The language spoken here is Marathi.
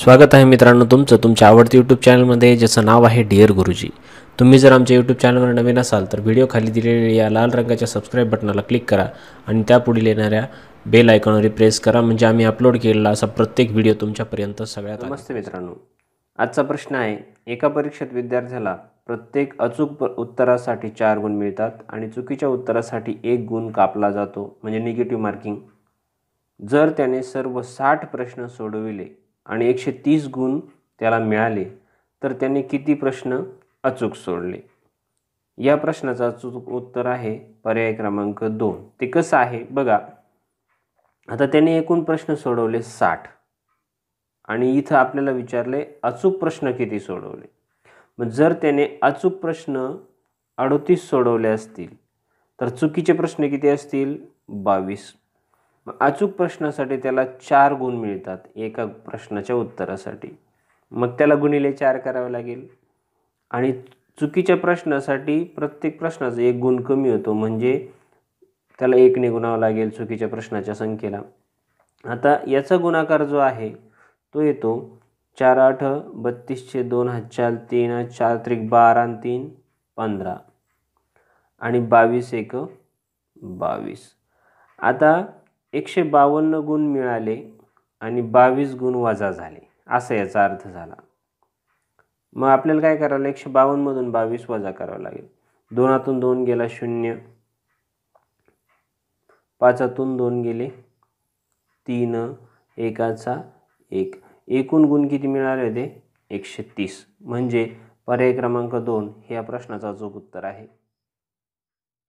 स्वागत आहे मित्रांनो तुमचं तुमच्या आवडती यूट्यूब चॅनलमध्ये ज्याचं नाव आहे डिअर गुरुजी तुम्ही जर आमच्या यूट्यूब चॅनलवर नवीन असाल तर व्हिडिओ खाली दिलेल्या या लाल रंगाच्या सबस्क्राईब बटनाला क्लिक करा आणि त्यापुढील येणाऱ्या बेल आयकॉनवर प्रेस करा म्हणजे आम्ही अपलोड केलेला असा प्रत्येक व्हिडिओ तुमच्यापर्यंत सगळ्यात नमस्ते मित्रांनो आजचा प्रश्न आहे एका परीक्षेत विद्यार्थ्याला प्रत्येक अचूक उत्तरासाठी चार गुण मिळतात आणि चुकीच्या उत्तरासाठी एक गुण कापला जातो म्हणजे निगेटिव्ह मार्किंग जर त्याने सर्व साठ प्रश्न सोडविले आणि एकशे तीस गुण त्याला मिळाले तर त्याने किती प्रश्न अचूक सोडले या प्रश्नाचं अचूक उत्तर आहे पर्याय क्रमांक दोन ते कसं आहे बघा आता त्याने एकूण प्रश्न सोडवले साठ आणि इथं आपल्याला विचारले अचूक प्रश्न किती सोडवले मग जर त्याने अचूक प्रश्न अडतीस सोडवले असतील तर चुकीचे प्रश्न किती असतील बावीस मग अचूक प्रश्नासाठी त्याला चार गुण मिळतात एका प्रश्नाच्या उत्तरासाठी मग त्याला गुणिले चार करावे लागेल आणि चुकीच्या प्रश्नासाठी प्रत्येक प्रश्नाचा एक गुण कमी होतो म्हणजे त्याला एकने गुणावं लागेल चुकीच्या प्रश्नाच्या संख्येला आता याचा गुणाकार जो आहे तो येतो चार आठ बत्तीसशे दोन हजार तीन चार त्रिक बारा तीन पंधरा आणि बावीस एक बावीस आता एकशे बावन्न गुण मिळाले आणि बावीस गुण वजा झाले असा याचा अर्थ झाला मग आपल्याला काय करावं लागेल एकशे बावन्नमधून बावीस वजा करावं लागेल दोनातून दोन गेला शून्य पाचातून दोन गेले तीन एकाचा एक एकूण गुण किती मिळाले होते एकशे तीस म्हणजे पर्याय क्रमांक दोन ह्या या प्रश्नाचा अचूक उत्तर आहे